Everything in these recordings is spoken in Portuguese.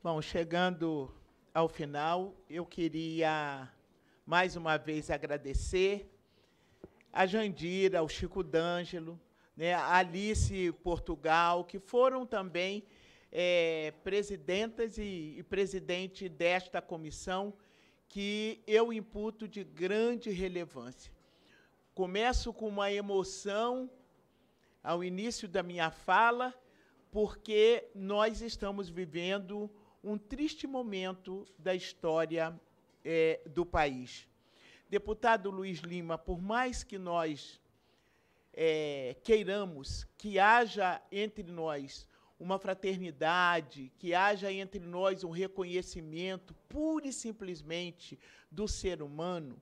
Bom, chegando ao final, eu queria mais uma vez agradecer a Jandira, ao Chico D'Angelo, né, a Alice Portugal, que foram também é, presidentas e, e presidente desta comissão, que eu imputo de grande relevância. Começo com uma emoção ao início da minha fala, porque nós estamos vivendo um triste momento da história é, do país. Deputado Luiz Lima, por mais que nós é, queiramos que haja entre nós uma fraternidade, que haja entre nós um reconhecimento pura e simplesmente do ser humano,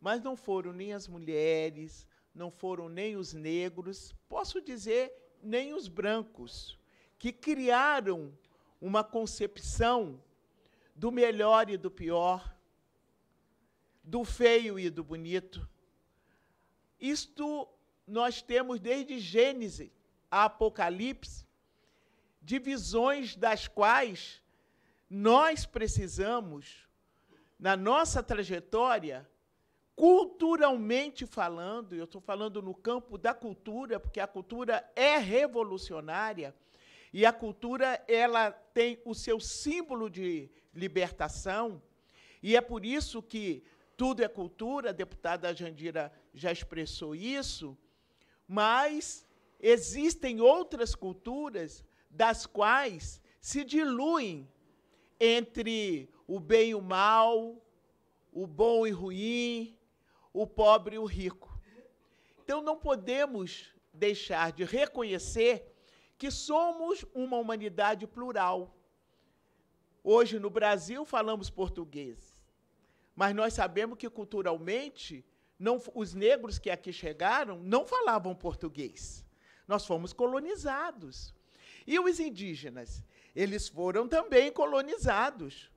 mas não foram nem as mulheres, não foram nem os negros, posso dizer, nem os brancos, que criaram uma concepção do melhor e do pior, do feio e do bonito. Isto nós temos desde Gênesis a Apocalipse, divisões das quais nós precisamos, na nossa trajetória, culturalmente falando, eu estou falando no campo da cultura, porque a cultura é revolucionária, e a cultura, ela tem o seu símbolo de libertação, e é por isso que tudo é cultura, a deputada Jandira já expressou isso, mas existem outras culturas das quais se diluem entre o bem e o mal, o bom e ruim, o pobre e o rico. Então não podemos deixar de reconhecer que somos uma humanidade plural. Hoje no Brasil falamos português, mas nós sabemos que culturalmente não, os negros que aqui chegaram não falavam português. Nós fomos colonizados. E os indígenas? Eles foram também colonizados.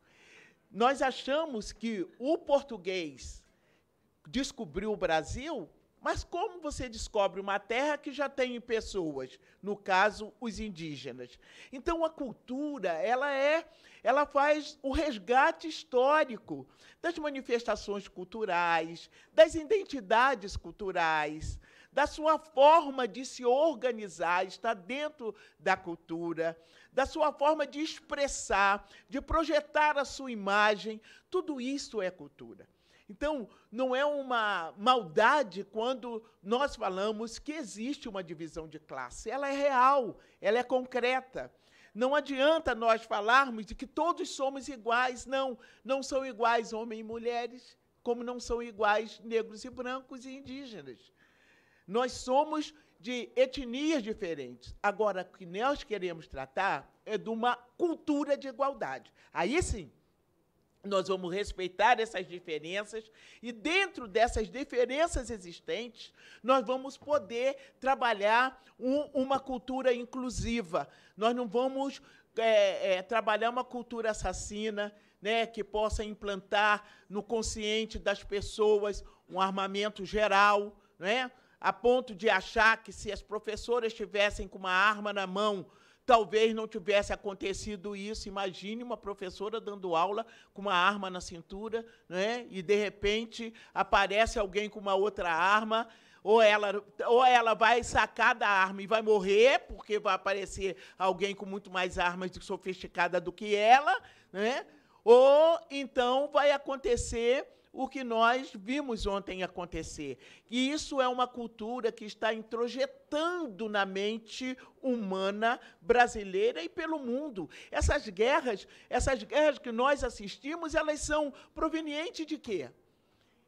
Nós achamos que o português descobriu o Brasil mas como você descobre uma terra que já tem pessoas, no caso os indígenas? Então a cultura, ela é, ela faz o resgate histórico das manifestações culturais, das identidades culturais, da sua forma de se organizar, está dentro da cultura, da sua forma de expressar, de projetar a sua imagem, tudo isso é cultura. Então, não é uma maldade quando nós falamos que existe uma divisão de classe. Ela é real, ela é concreta. Não adianta nós falarmos de que todos somos iguais. Não, não são iguais homens e mulheres, como não são iguais negros e brancos e indígenas. Nós somos de etnias diferentes. Agora, o que nós queremos tratar é de uma cultura de igualdade. Aí sim, nós vamos respeitar essas diferenças e, dentro dessas diferenças existentes, nós vamos poder trabalhar um, uma cultura inclusiva. Nós não vamos é, é, trabalhar uma cultura assassina, né, que possa implantar no consciente das pessoas um armamento geral, né, a ponto de achar que se as professoras estivessem com uma arma na mão Talvez não tivesse acontecido isso. Imagine uma professora dando aula com uma arma na cintura, né? e de repente aparece alguém com uma outra arma ou ela, ou ela vai sacar da arma e vai morrer, porque vai aparecer alguém com muito mais armas sofisticada do que ela, né? ou então vai acontecer o que nós vimos ontem acontecer. E isso é uma cultura que está introjetando na mente humana brasileira e pelo mundo. Essas guerras, essas guerras que nós assistimos, elas são provenientes de quê?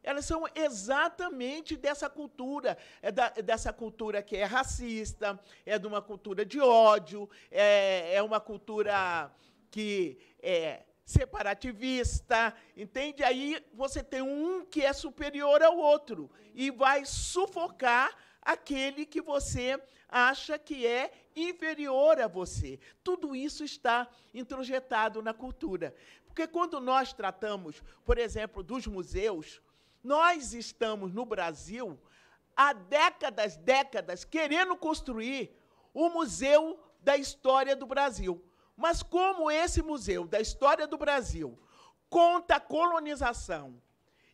elas são exatamente dessa cultura, é da, dessa cultura que é racista, é de uma cultura de ódio, é, é uma cultura que é, separativista, entende? Aí você tem um que é superior ao outro e vai sufocar aquele que você acha que é inferior a você. Tudo isso está introjetado na cultura. Porque quando nós tratamos, por exemplo, dos museus, nós estamos no Brasil há décadas, décadas querendo construir o museu da história do Brasil. Mas como esse museu da história do Brasil conta a colonização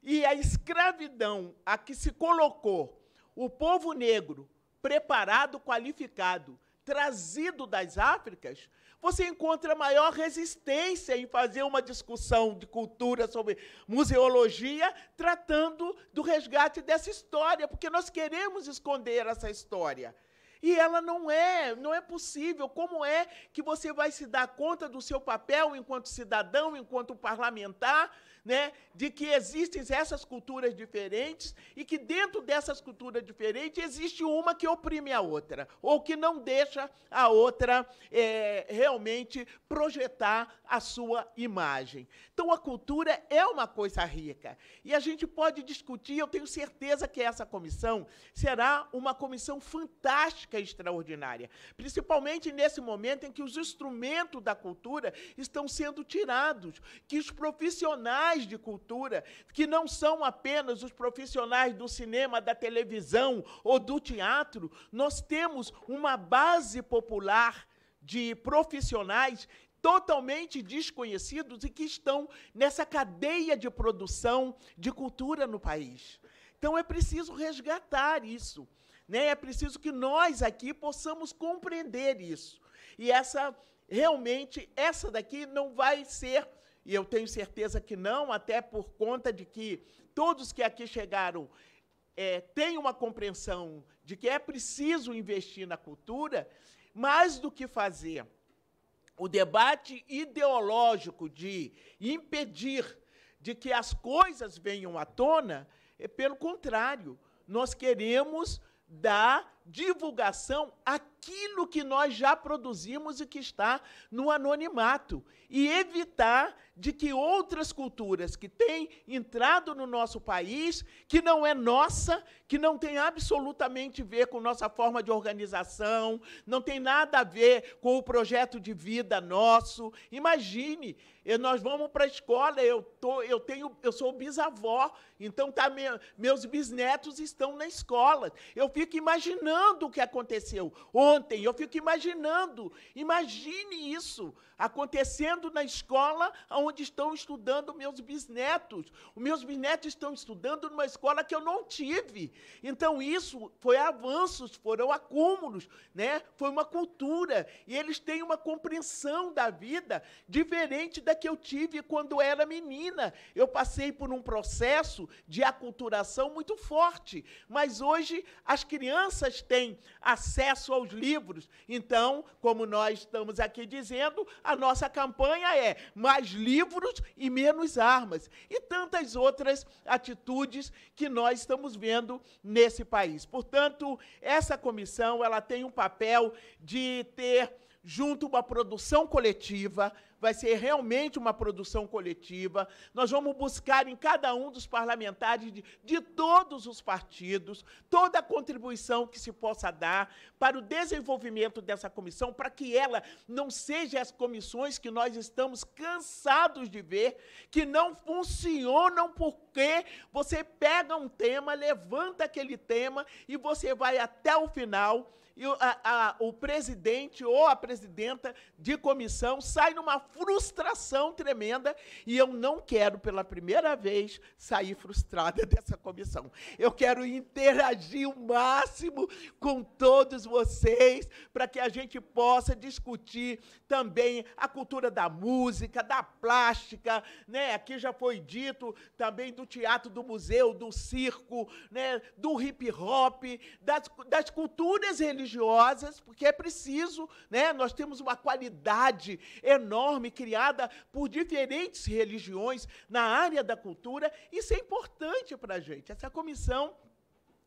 e a escravidão a que se colocou o povo negro, preparado, qualificado, trazido das Áfricas, você encontra maior resistência em fazer uma discussão de cultura sobre museologia, tratando do resgate dessa história, porque nós queremos esconder essa história. E ela não é, não é possível. Como é que você vai se dar conta do seu papel enquanto cidadão, enquanto parlamentar? né? De que existem essas culturas diferentes e que dentro dessas culturas diferentes existe uma que oprime a outra, ou que não deixa a outra é, realmente projetar a sua imagem. Então, a cultura é uma coisa rica e a gente pode discutir. Eu tenho certeza que essa comissão será uma comissão fantástica e extraordinária, principalmente nesse momento em que os instrumentos da cultura estão sendo tirados, que os profissionais profissionais de cultura, que não são apenas os profissionais do cinema, da televisão ou do teatro. Nós temos uma base popular de profissionais totalmente desconhecidos e que estão nessa cadeia de produção de cultura no país. Então é preciso resgatar isso. Né? É preciso que nós aqui possamos compreender isso. E essa realmente essa daqui não vai ser e eu tenho certeza que não, até por conta de que todos que aqui chegaram é, têm uma compreensão de que é preciso investir na cultura, mais do que fazer o debate ideológico de impedir de que as coisas venham à tona, é pelo contrário, nós queremos dar divulgação a aquilo que nós já produzimos e que está no anonimato e evitar de que outras culturas que têm entrado no nosso país, que não é nossa, que não tem absolutamente a ver com nossa forma de organização, não tem nada a ver com o projeto de vida nosso. Imagine, eh, nós vamos para a escola, eu tô, eu tenho, eu sou bisavó, então tá meus bisnetos estão na escola. Eu fico imaginando o que aconteceu. Ou ontem. Eu fico imaginando, imagine isso acontecendo na escola onde estão estudando meus bisnetos. Os meus bisnetos estão estudando numa escola que eu não tive. Então isso foi avanços, foram acúmulos, né? Foi uma cultura e eles têm uma compreensão da vida diferente da que eu tive quando era menina. Eu passei por um processo de aculturação muito forte, mas hoje as crianças têm acesso aos livros. Então, como nós estamos aqui dizendo, a nossa campanha é mais livros e menos armas. E tantas outras atitudes que nós estamos vendo nesse país. Portanto, essa comissão ela tem um papel de ter junto uma produção coletiva, vai ser realmente uma produção coletiva. Nós vamos buscar em cada um dos parlamentares de, de todos os partidos toda a contribuição que se possa dar para o desenvolvimento dessa comissão, para que ela não seja as comissões que nós estamos cansados de ver, que não funcionam porque você pega um tema, levanta aquele tema e você vai até o final e a, a, o presidente ou a presidenta de comissão sai numa frustração tremenda e eu não quero, pela primeira vez, sair frustrada dessa comissão. Eu quero interagir o máximo com todos vocês para que a gente possa discutir também a cultura da música, da plástica, né? Aqui já foi dito também do teatro, do museu, do circo, né? do hip hop, das, das culturas religiosas religiosas, porque é preciso, né? Nós temos uma qualidade enorme criada por diferentes religiões na área da cultura, isso é importante para a gente. Essa comissão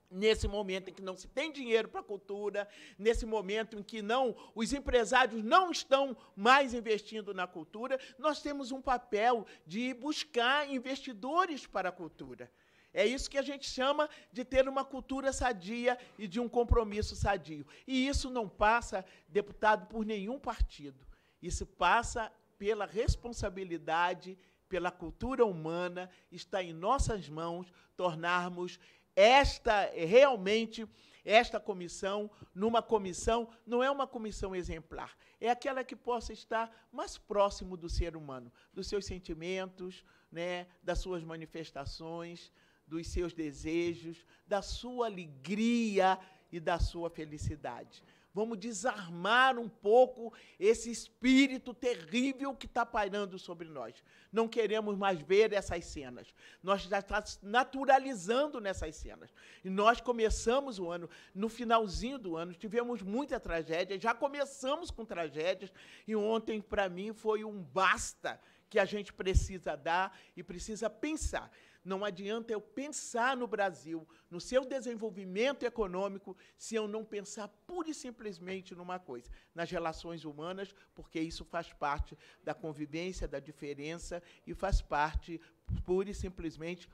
Nesse momento em que não se tem dinheiro para a cultura, nesse momento em que não os empresários não estão mais investindo na cultura, nós temos um papel de buscar investidores para a cultura. É isso que a gente chama de ter uma cultura sadia e de um compromisso sadio. E isso não passa, deputado, por nenhum partido. Isso passa pela responsabilidade, pela cultura humana, está em nossas mãos tornarmos esta eh, realmente esta comissão numa comissão não é uma comissão exemplar é aquela que possa estar mais próximo do ser humano dos seus sentimentos né das suas manifestações dos seus desejos, da sua alegria e da sua felicidade. Vamos desarmar um pouco esse espírito terrível que está pairando sobre nós. Não queremos mais ver essas cenas. Nós já tá estamos naturalizando nessas cenas. E nós começamos o ano, no finalzinho do ano, tivemos muita tragédia, já começamos com tragédias, e ontem, para mim, foi um basta que a gente precisa dar e precisa pensar. Não adianta eu pensar no Brasil, no seu desenvolvimento econômico, se eu não pensar pura e simplesmente numa coisa, nas relações humanas, porque isso faz parte da convivência, da diferença e faz parte pura e simplesmente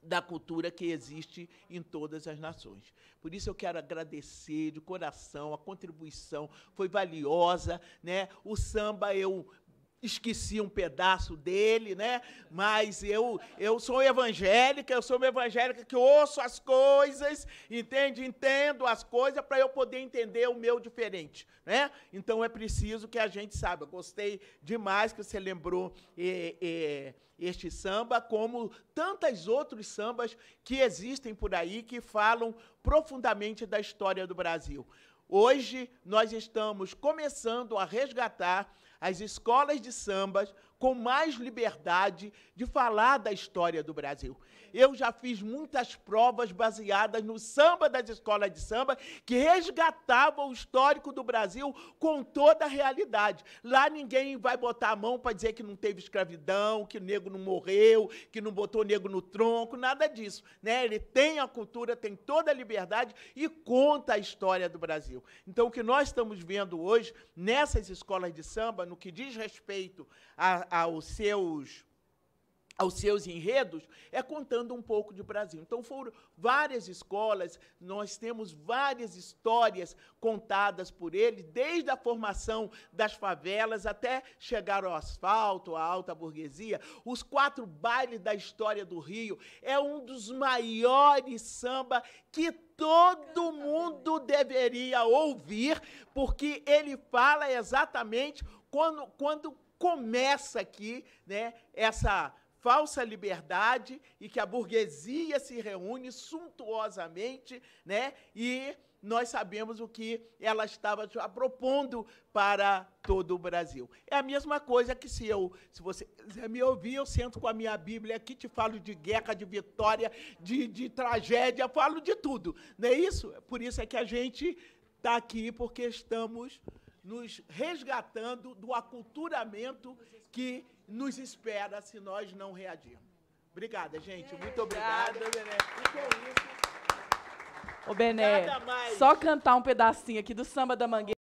da cultura que existe em todas as nações. Por isso eu quero agradecer de coração a contribuição, foi valiosa, né? O samba eu esqueci um pedaço dele, né? Mas eu eu sou evangélica, eu sou uma evangélica que ouço as coisas, entende? Entendo as coisas para eu poder entender o meu diferente, né? Então é preciso que a gente saiba. Gostei demais que você lembrou este samba, como tantos outros sambas que existem por aí que falam profundamente da história do Brasil. Hoje nós estamos começando a resgatar as escolas de sambas com mais liberdade de falar da história do Brasil. Eu já fiz muitas provas baseadas no samba das escolas de samba que resgatavam o histórico do Brasil com toda a realidade. Lá ninguém vai botar a mão para dizer que não teve escravidão, que o negro não morreu, que não botou o negro no tronco, nada disso. Né? Ele tem a cultura, tem toda a liberdade e conta a história do Brasil. Então, o que nós estamos vendo hoje nessas escolas de samba, no que diz respeito a, aos seus aos seus enredos é contando um pouco de Brasil. Então foram várias escolas, nós temos várias histórias contadas por ele, desde a formação das favelas até chegar ao asfalto, à alta burguesia, os quatro bailes da história do Rio é um dos maiores samba que todo mundo deveria ouvir, porque ele fala exatamente quando, quando começa aqui né, essa falsa liberdade e que a burguesia se reúne suntuosamente, né? E nós sabemos o que ela estava propondo para todo o Brasil. É a mesma coisa que se eu, se você me ouvir, eu sento com a minha Bíblia aqui, te falo de guerra, de vitória, de, de tragédia, falo de tudo. Não é isso? Por isso é que a gente está aqui, porque estamos nos resgatando do aculturamento que nos espera se nós não reagirmos. Obrigada, gente. Muito obrigada, Bené. É isso? Ô, Bené, só cantar um pedacinho aqui do Samba da Mangueira.